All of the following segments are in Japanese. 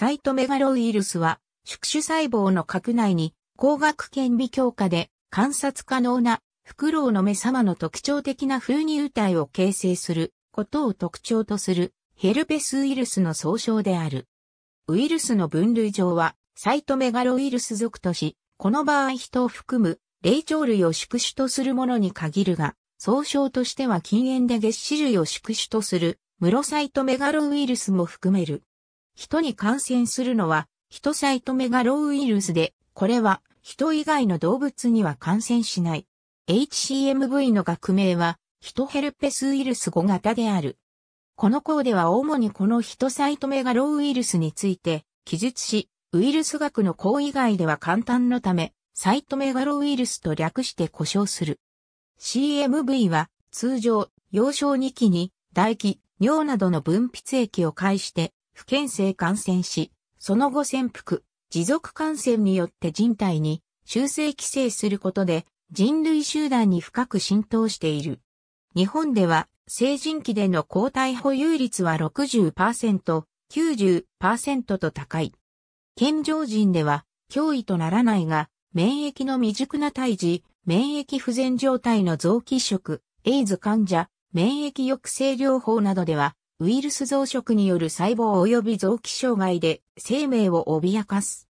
サイトメガロウイルスは、宿主細胞の核内に、光学顕微鏡下で観察可能な、フクロウの目様の特徴的な風乳体を形成することを特徴とするヘルペスウイルスの総称である。ウイルスの分類上はサイトメガロウイルス属とし、この場合人を含む霊長類を宿主とするものに限るが、総称としては禁煙で月種類を宿主とするムロサイトメガロウイルスも含める。人に感染するのは、ヒトサイトメガロウイルスで、これは、人以外の動物には感染しない。HCMV の学名は、ヒトヘルペスウイルス5型である。この項では主にこのヒトサイトメガロウイルスについて記述し、ウイルス学の項以外では簡単のため、サイトメガロウイルスと略して呼称する。CMV は通常、幼少2期に唾液、尿などの分泌液を介して不健性感染し、その後潜伏、持続感染によって人体に修正規制することで人類集団に深く浸透している。日本では成人期での抗体保有率は60%、90%と高い。健常人では脅威とならないが、免疫の未熟な胎児、免疫不全状態の臓器移植、エイズ患者、免疫抑制療法などではウイルス増殖による細胞及び臓器障害で生命を脅かす。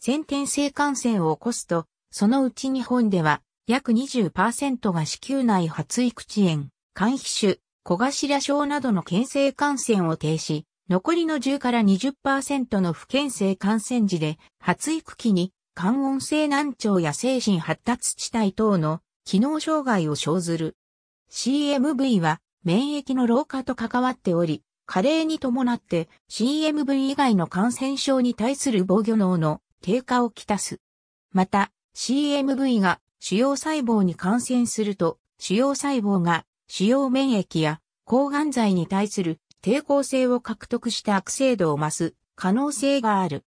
先天性感染を起こすと、そのうち日本では約20%が子宮内発育遅延、肝皮腫、小頭症などの牽性感染を停止、残りの10から20%の不牽性感染時で、発育期に、肝音性難聴や精神発達地帯等の機能障害を生ずる。CMV は免疫の老化と関わっており、加齢に伴って CMV 以外の感染症に対する防御能の低下をきたす。また、CMV が主要細胞に感染すると、主要細胞が主要免疫や抗がん剤に対する抵抗性を獲得した悪性度を増す可能性がある。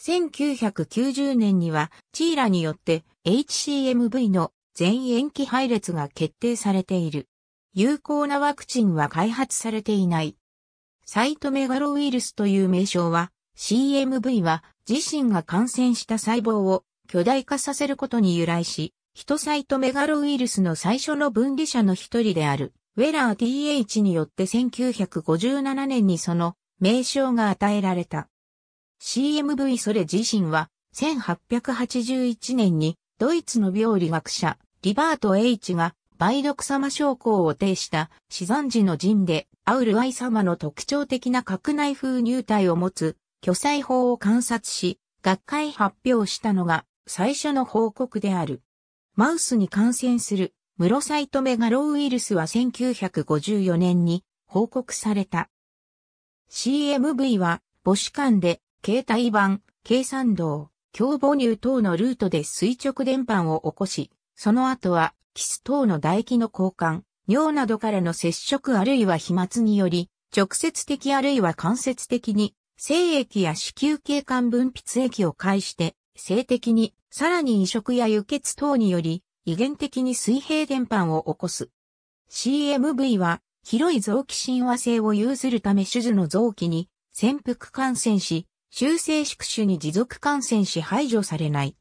1990年には、チーラによって HCMV の全延期配列が決定されている。有効なワクチンは開発されていない。サイトメガロウイルスという名称は、CMV は自身が感染した細胞を巨大化させることに由来し、ヒトサイトメガロウイルスの最初の分離者の一人である、ウェラー TH によって1957年にその名称が与えられた。CMV それ自身は、1881年にドイツの病理学者リバート・ H が梅毒様将校を呈した死産時の陣で、アウルアイ様の特徴的な核内風入体を持つ、巨細法を観察し、学会発表したのが最初の報告である。マウスに感染するムロサイトメガロウイルスは1954年に報告された。CMV は母子間で携帯板、計算道、強母乳等のルートで垂直伝播を起こし、その後はキス等の唾液の交換、尿などからの接触あるいは飛沫により、直接的あるいは間接的に、精液や子宮頸管分泌液を介して、性的に、さらに移植や輸血等により、遺伝的に水平伝播を起こす。CMV は、広い臓器親和性を有するため手術の臓器に潜伏感染し、修正宿主に持続感染し排除されない。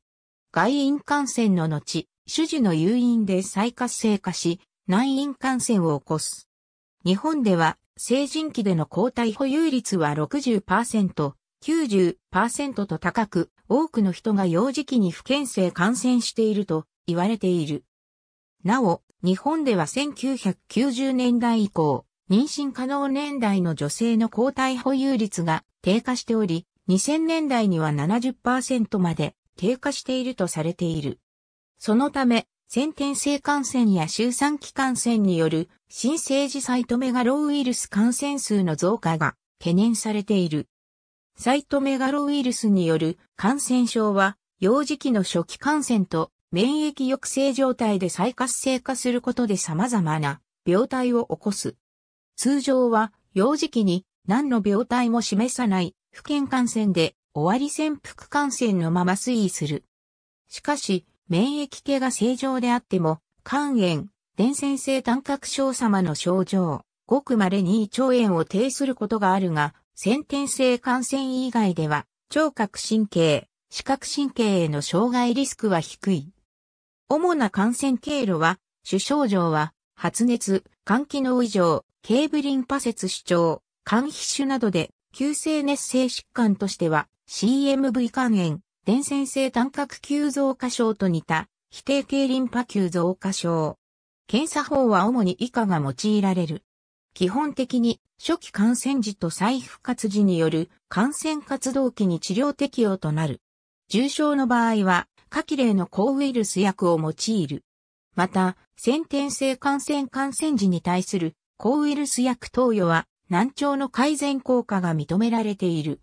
外因感染の後、種治の誘引で再活性化し、内因感染を起こす。日本では、成人期での抗体保有率は60%、90%と高く、多くの人が幼児期に不健性感染していると言われている。なお、日本では1990年代以降、妊娠可能年代の女性の抗体保有率が低下しており、2000年代には70%まで低下しているとされている。そのため、先天性感染や周産期感染による新生児サイトメガロウイルス感染数の増加が懸念されている。サイトメガロウイルスによる感染症は、幼児期の初期感染と免疫抑制状態で再活性化することで様々な病態を起こす。通常は幼児期に何の病態も示さない不健感染で終わり潜伏感染のまま推移する。しかし、免疫系が正常であっても、肝炎、伝染性単核症様の症状、ごく稀に胃腸炎を呈することがあるが、先天性感染以外では、聴覚神経、視覚神経への障害リスクは低い。主な感染経路は、主症状は、発熱、肝機能異常、ケーブリンパ節主張、肝皮腫などで、急性熱性疾患としては、CMV 肝炎、伝染性単核球増加症と似た、非定型リンパ球増加症。検査法は主に以下が用いられる。基本的に初期感染時と再復活時による感染活動期に治療適用となる。重症の場合は、下記例の抗ウイルス薬を用いる。また、先天性感染感染時に対する抗ウイルス薬投与は難聴の改善効果が認められている。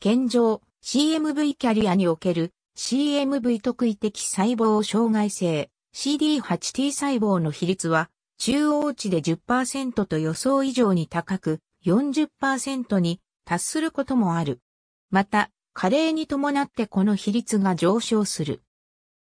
健常、CMV キャリアにおける CMV 特異的細胞障害性 CD8T 細胞の比率は中央値で10%と予想以上に高く40%に達することもある。また、加齢に伴ってこの比率が上昇する。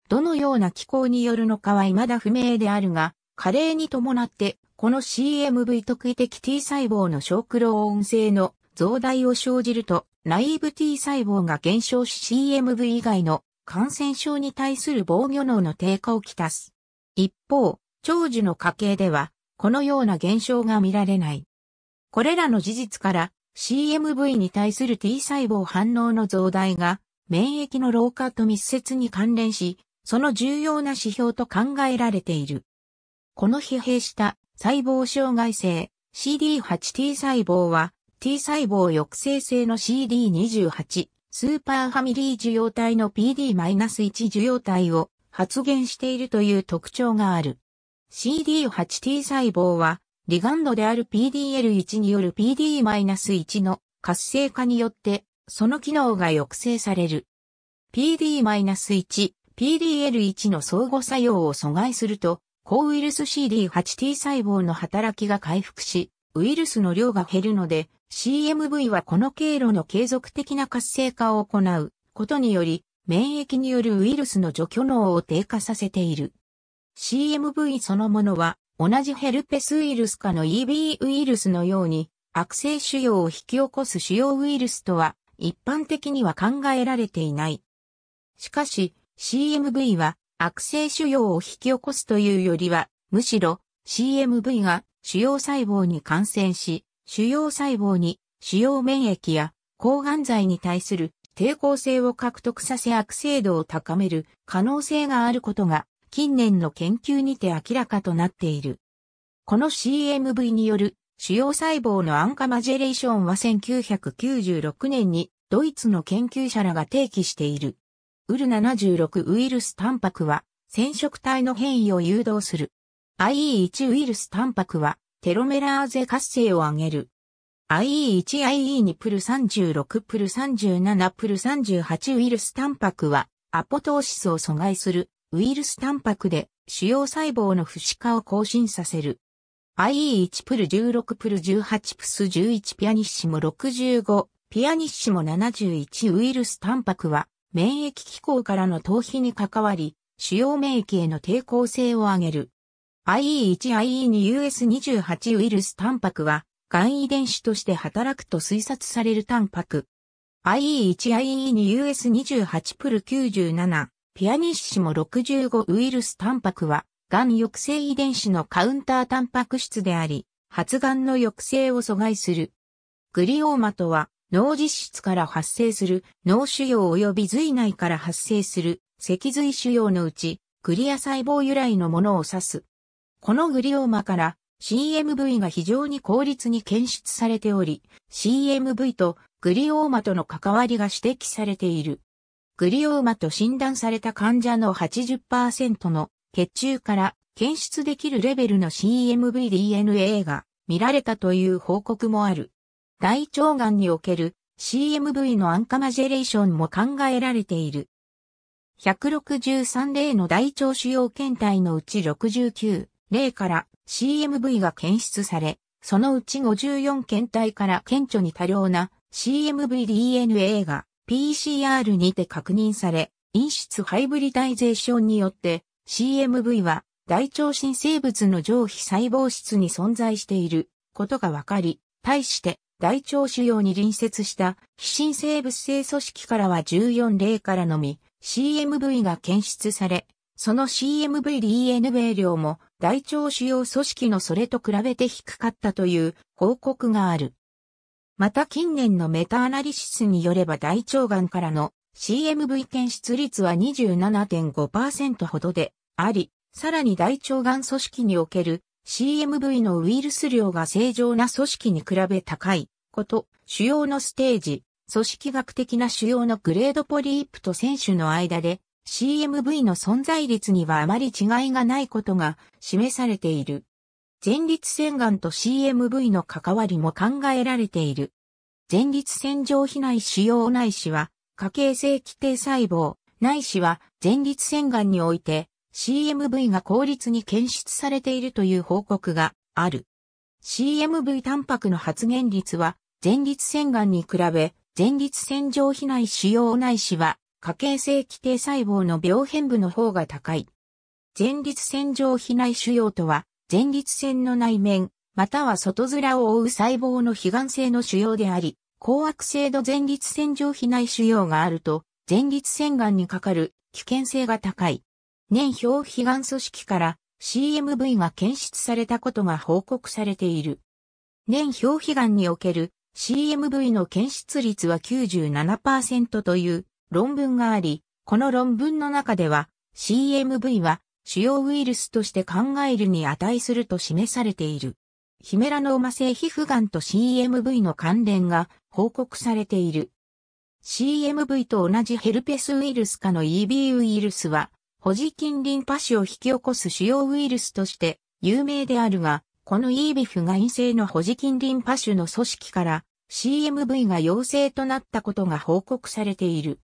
どのような気候によるのかは未だ不明であるが、加齢に伴ってこの CMV 特異的 T 細胞の小クローン性の増大を生じると、ナイーブ T 細胞が減少し CMV 以外の感染症に対する防御能の低下をきたす。一方、長寿の家系では、このような現象が見られない。これらの事実から、CMV に対する T 細胞反応の増大が、免疫の老化と密接に関連し、その重要な指標と考えられている。この疲弊した細胞障害性 CD8T 細胞は T 細胞抑制性の CD28、スーパーファミリー受容体の PD-1 受容体を発現しているという特徴がある。CD8T 細胞は、リガンドである PDL1 による PD-1 の活性化によって、その機能が抑制される。PD-1、PDL1 の相互作用を阻害すると、抗ウイルス CD8T 細胞の働きが回復し、ウイルスの量が減るので、CMV はこの経路の継続的な活性化を行うことにより、免疫によるウイルスの除去能を低下させている。CMV そのものは、同じヘルペスウイルスかの EB ウイルスのように、悪性腫瘍を引き起こす腫瘍ウイルスとは、一般的には考えられていない。しかし、CMV は悪性腫瘍を引き起こすというよりは、むしろ CMV が腫瘍細胞に感染し、主要細胞に主要免疫や抗がん剤に対する抵抗性を獲得させ悪性度を高める可能性があることが近年の研究にて明らかとなっている。この CMV による主要細胞のアンカマジェレーションは1996年にドイツの研究者らが提起している。ウル76ウイルスタンパクは染色体の変異を誘導する。IE1 ウイルスタンパクはテロメラーゼ活性を上げる。IE1IE2 プル36プル37プル38ウイルスタンパクはアポトーシスを阻害するウイルスタンパクで主要細胞の不死化を更新させる。IE1 プル16プル18プス11ピアニッシモ65ピアニッシモ71ウイルスタンパクは免疫機構からの逃避に関わり主要免疫への抵抗性を上げる。IE1IE2US28 ウイルスタンパクは、癌遺伝子として働くと推察されるタンパク。IE1IE2US28 プル97、ピアニッシモ65ウイルスタンパクは、癌抑制遺伝子のカウンタータンパク質であり、発癌の抑制を阻害する。グリオーマとは、脳実質から発生する脳腫瘍及び髄内から発生する脊髄腫瘍のうち、クリア細胞由来のものを指す。このグリオーマから CMV が非常に効率に検出されており、CMV とグリオーマとの関わりが指摘されている。グリオーマと診断された患者の80%の血中から検出できるレベルの CMV DNA が見られたという報告もある。大腸がんにおける CMV のアンカマジェレーションも考えられている。163例の大腸主要検体のうち69。例から CMV が検出され、そのうち54検体から顕著に多量な CMVDNA が PCR にて確認され、陰出ハイブリタイゼーションによって CMV は大腸新生物の上皮細胞質に存在していることがわかり、対して大腸腫瘍に隣接した非新生物性組織からは14例からのみ CMV が検出され、その CMVDNA 量も大腸主要組織のそれと比べて低かったという報告がある。また近年のメタアナリシスによれば大腸がんからの CMV 検出率は27.5%ほどであり、さらに大腸がん組織における CMV のウイルス量が正常な組織に比べ高いこと、主要のステージ、組織学的な主要のグレードポリープと選手の間で CMV の存在率にはあまり違いがないことが示されている。前立腺がんと CMV の関わりも考えられている。前立腺上皮内腫瘍内視は、家系性基底細胞、内視は前立腺がんにおいて CMV が効率に検出されているという報告がある。CMV タンパクの発現率は前立腺がんに比べ前立腺上皮内腫瘍内視は家系性規定細胞の病変部の方が高い。前立腺上皮内腫瘍とは、前立腺の内面、または外面を覆う細胞の悲願性の腫瘍であり、高悪性度前立腺上皮内腫瘍があると、前立腺がんにかかる危険性が高い。年表皮が組織から CMV が検出されたことが報告されている。年表皮がにおける CMV の検出率は97%という論文があり、この論文の中では CMV は主要ウイルスとして考えるに値すると示されている。ヒメラノーマ性皮膚がんと CMV の関連が報告されている。CMV と同じヘルペスウイルス科の EB ウイルスは、ホジキンリンパ腫を引き起こす主要ウイルスとして有名であるが、この EB フが陰性のホジキンリンパ腫の組織から CMV が陽性となったことが報告されている。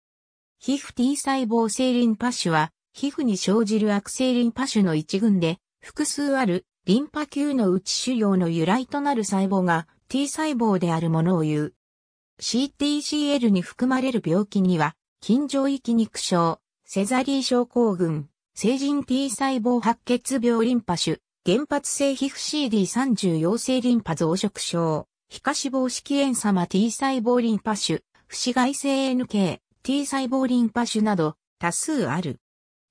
皮膚 T 細胞性リンパ腫は、皮膚に生じる悪性リンパ腫の一群で、複数あるリンパ球の内腫瘍の由来となる細胞が T 細胞であるものを言う。CTCL に含まれる病気には、筋状域肉症、セザリー症候群、成人 T 細胞白血病リンパ腫、原発性皮膚 CD30 陽性リンパ増殖症、皮下脂肪式炎様 T 細胞リンパ腫、不死外性 NK、T 細胞リンパ腫など多数ある。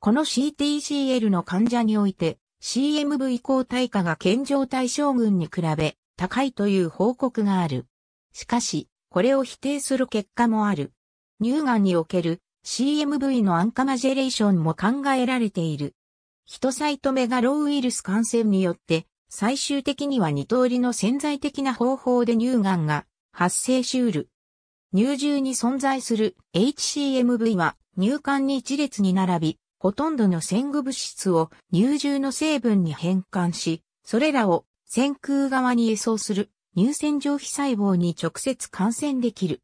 この CTCL の患者において CMV 抗体価が健常対象群に比べ高いという報告がある。しかし、これを否定する結果もある。乳がんにおける CMV のアンカマジェレーションも考えられている。ヒトサイトメガロウイルス感染によって最終的には2通りの潜在的な方法で乳がんが発生しうる入住に存在する HCMV は入管に一列に並び、ほとんどの潜具物質を入住の成分に変換し、それらを線空側に輸送する乳腺上皮細胞に直接感染できる。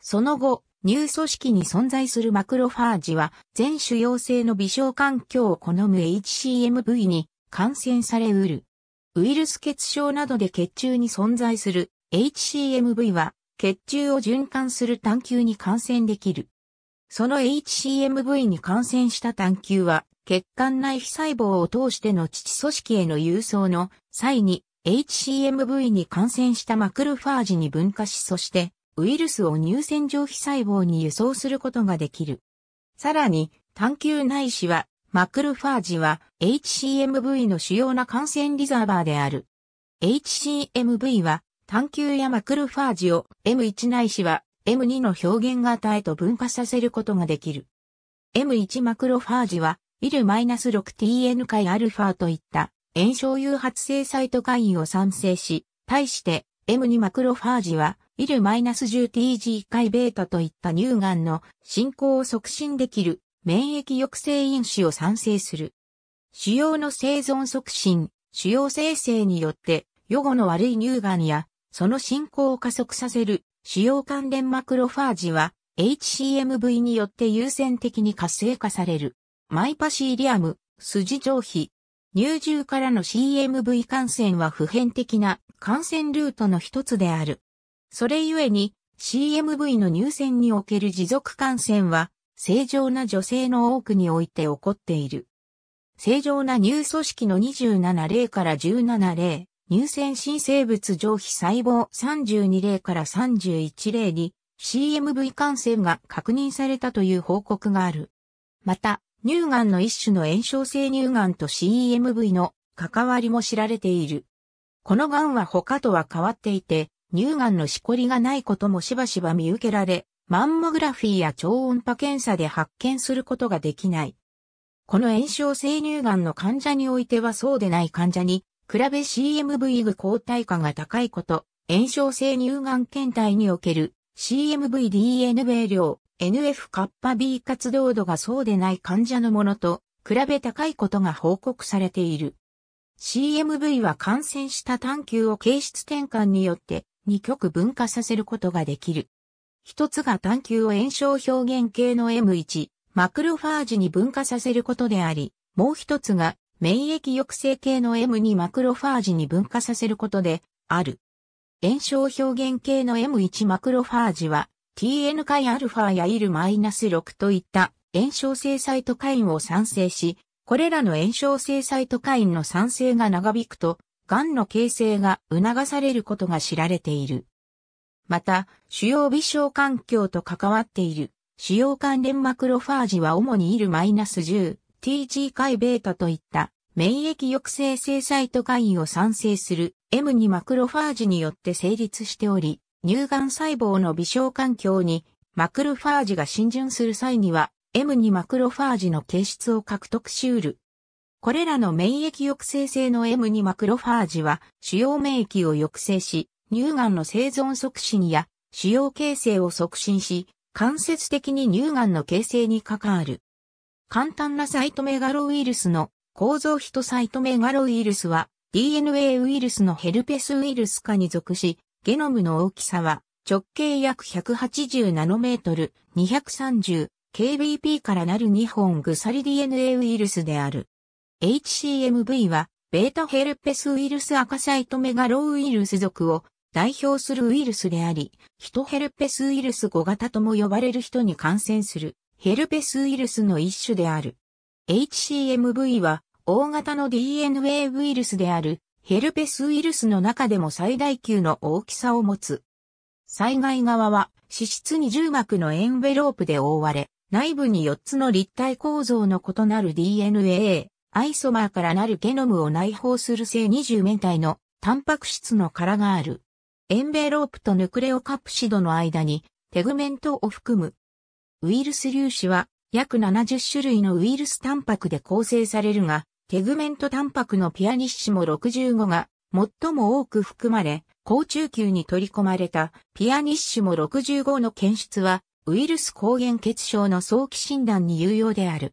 その後、乳組織に存在するマクロファージは全主要性の微小環境を好む HCMV に感染されうる。ウイルス血症などで血中に存在する HCMV は血中を循環する探球に感染できる。その HCMV に感染した探球は、血管内皮細胞を通しての父組織への郵送の際に HCMV に感染したマクロファージに分化し、そしてウイルスを乳腺上皮細胞に輸送することができる。さらに、探球内視は、マクロファージは HCMV の主要な感染リザーバーである。HCMV は探求やマクロファージを M1 内視は M2 の表現型へと分化させることができる。M1 マクロファージは、イル -6TN 回 α といった炎症誘発性サイトカインを産生し、対して M2 マクロファージは、イル -10TG 回 β といった乳がんの進行を促進できる免疫抑制因子を産生する。腫瘍の生存促進、腫瘍生成によって、予後の悪い乳がんやその進行を加速させる主要関連マクロファージは HCMV によって優先的に活性化される。マイパシーリアム、筋上皮。乳汁からの CMV 感染は普遍的な感染ルートの一つである。それゆえに CMV の乳腺における持続感染は正常な女性の多くにおいて起こっている。正常な乳組織の27例から17例、乳腺新生物上皮細胞32例から31例に CMV 感染が確認されたという報告がある。また、乳がんの一種の炎症性乳がんと CMV の関わりも知られている。このがんは他とは変わっていて、乳がんのしこりがないこともしばしば見受けられ、マンモグラフィーや超音波検査で発見することができない。この炎症性乳がんの患者においてはそうでない患者に比べ CMV 具抗体価が高いこと、炎症性乳がん検体における CMVDNB 量 NF カッパ B 活動度がそうでない患者のものと比べ高いことが報告されている。CMV は感染した探求を形質転換によって二極分化させることができる。一つが探求を炎症表現系の M1、マクロファージに分化させることであり、もう一つが免疫抑制系の M にマクロファージに分化させることで、ある。炎症表現系の M1 マクロファージは、TN フ α やナス6といった炎症性サイトカインを産生し、これらの炎症性サイトカインの産生が長引くと、癌の形成が促されることが知られている。また、主要微小環境と関わっている、主要関連マクロファージは主にイ l 1 0 TG 回ベータといった免疫抑制性サイトカインを産生する M2 マクロファージによって成立しており、乳がん細胞の微小環境にマクロファージが浸潤する際には M2 マクロファージの形質を獲得し得る。これらの免疫抑制性の M2 マクロファージは主要免疫を抑制し、乳がんの生存促進や腫瘍形成を促進し、間接的に乳がんの形成に関わる。簡単なサイトメガロウイルスの構造ヒトサイトメガロウイルスは DNA ウイルスのヘルペスウイルス化に属し、ゲノムの大きさは直径約180ナノメートル 230kbp からなる2本ぐさり DNA ウイルスである。HCMV はベータヘルペスウイルス赤サイトメガロウイルス属を代表するウイルスであり、ヒトヘルペスウイルス5型とも呼ばれる人に感染するヘルペスウイルスの一種である。HCMV は大型の DNA ウイルスであるヘルペスウイルスの中でも最大級の大きさを持つ。災害側は脂質二重膜のエンベロープで覆われ、内部に4つの立体構造の異なる DNA、アイソマーからなるゲノムを内包する性20面体のタンパク質の殻がある。エンベロープとヌクレオカプシドの間にテグメントを含むウイルス粒子は約70種類のウイルスタンパクで構成されるが、テグメントタンパクのピアニッシモ65が最も多く含まれ、高中級に取り込まれたピアニッシモ65の検出は、ウイルス抗原血症の早期診断に有用である。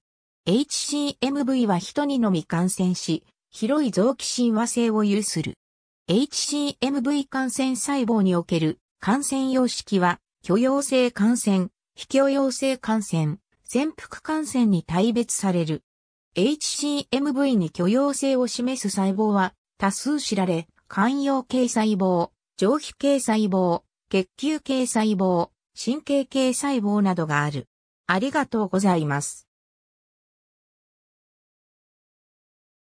HCMV は人にのみ感染し、広い臓器親和性を有する。HCMV 感染細胞における感染様式は許容性感染、卑怯陽性感染、潜伏感染に大別される。HCMV に許容性を示す細胞は多数知られ、寛容系細胞、上皮系細胞、血球系細胞、神経系細胞などがある。ありがとうございます。